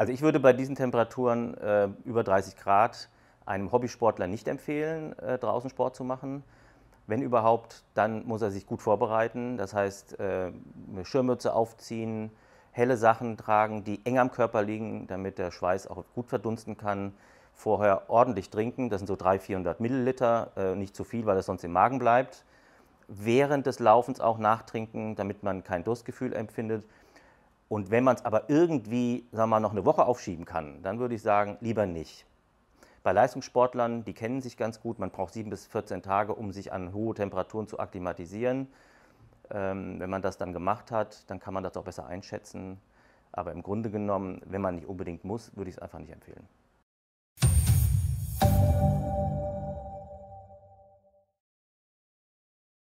Also ich würde bei diesen Temperaturen äh, über 30 Grad einem Hobbysportler nicht empfehlen, äh, draußen Sport zu machen. Wenn überhaupt, dann muss er sich gut vorbereiten. Das heißt, äh, eine Schirmmütze aufziehen, helle Sachen tragen, die eng am Körper liegen, damit der Schweiß auch gut verdunsten kann. Vorher ordentlich trinken, das sind so 300, 400 Milliliter, äh, nicht zu viel, weil das sonst im Magen bleibt. Während des Laufens auch nachtrinken, damit man kein Durstgefühl empfindet. Und wenn man es aber irgendwie, sagen wir mal, noch eine Woche aufschieben kann, dann würde ich sagen, lieber nicht. Bei Leistungssportlern, die kennen sich ganz gut, man braucht sieben bis 14 Tage, um sich an hohe Temperaturen zu akklimatisieren. Ähm, wenn man das dann gemacht hat, dann kann man das auch besser einschätzen. Aber im Grunde genommen, wenn man nicht unbedingt muss, würde ich es einfach nicht empfehlen.